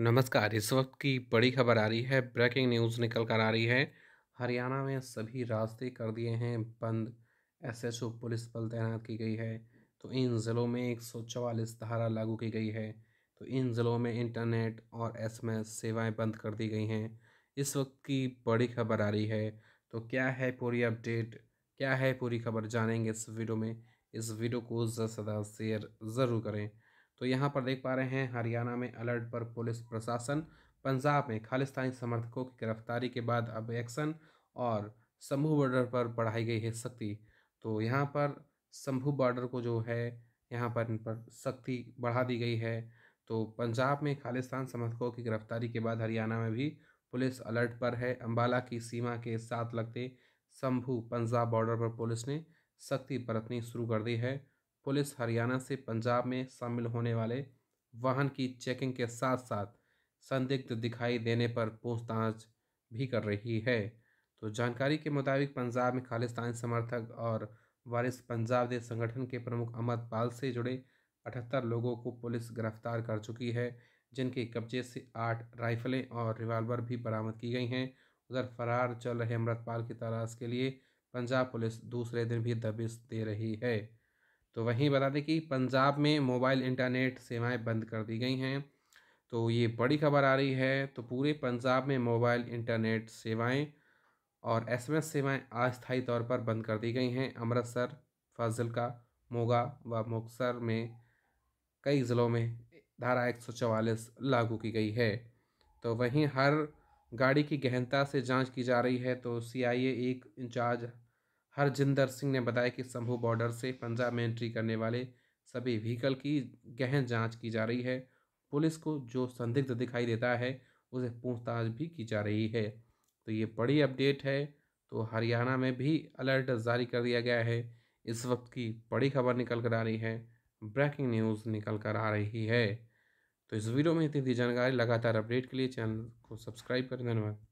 नमस्कार इस वक्त की बड़ी खबर आ रही है ब्रेकिंग न्यूज़ निकल कर आ रही है हरियाणा में सभी रास्ते कर दिए हैं बंद एसएचओ पुलिस बल तैनात की गई है तो इन ज़िलों में एक सौ चवालीस धारा लागू की गई है तो इन ज़िलों में इंटरनेट और एसएमएस सेवाएं बंद कर दी गई हैं इस वक्त की बड़ी खबर आ रही है तो क्या है पूरी अपडेट क्या है पूरी खबर जानेंगे इस वीडियो में इस वीडियो को ज़्यादा से शेयर ज़रूर करें तो यहाँ पर देख पा रहे हैं हरियाणा में अलर्ट पर पुलिस प्रशासन पंजाब में खालिस्तानी समर्थकों की गिरफ्तारी के बाद अब एक्शन और शंभू बॉर्डर पर बढ़ाई गई है सख्ती तो यहाँ पर शंभू बॉर्डर को जो है यहाँ पर इन पर सख्ती बढ़ा दी गई है तो पंजाब में खालिस्तान समर्थकों की गिरफ्तारी के बाद हरियाणा में भी पुलिस अलर्ट पर है अंबाला की सीमा के साथ लगते शंभू पंजाब बॉर्डर पर पुलिस ने सख्ती बरतनी शुरू कर दी है पुलिस हरियाणा से पंजाब में शामिल होने वाले वाहन की चेकिंग के साथ साथ संदिग्ध दिखाई देने पर पूछताछ भी कर रही है तो जानकारी के मुताबिक पंजाब में खालिस्तान समर्थक और वारिस पंजाब देश संगठन के प्रमुख अहमद पाल से जुड़े अठहत्तर लोगों को पुलिस गिरफ्तार कर चुकी है जिनके कब्जे से आठ राइफलें और रिवाल्वर भी बरामद की गई हैं उधर फरार चल रहे अमृतपाल की तलाश के लिए पंजाब पुलिस दूसरे दिन भी दबिश दे रही है तो वहीं बता दें कि पंजाब में मोबाइल इंटरनेट सेवाएं बंद कर दी गई हैं तो ये बड़ी खबर आ रही है तो पूरे पंजाब में मोबाइल इंटरनेट सेवाएं और एसएमएस सेवाएं अस्थायी तौर पर बंद कर दी गई हैं अमृतसर फाजिलका मोगा व मुक्सर में कई ज़िलों में धारा एक लागू की गई है तो वहीं हर गाड़ी की गहनता से जांच की जा रही है तो सीआईए एक इंचार्ज हरजिंदर सिंह ने बताया कि शंभू बॉर्डर से पंजाब में एंट्री करने वाले सभी व्हीकल की गहन जांच की जा रही है पुलिस को जो संदिग्ध दिखाई देता है उसे पूछताछ भी की जा रही है तो ये बड़ी अपडेट है तो हरियाणा में भी अलर्ट जारी कर दिया गया है इस वक्त की बड़ी खबर निकल कर आ रही है ब्रेकिंग न्यूज़ निकल कर आ रही है तो इस वीडियो में इतनी जानकारी लगातार अपडेट के लिए चैनल को सब्सक्राइब करें धन्यवाद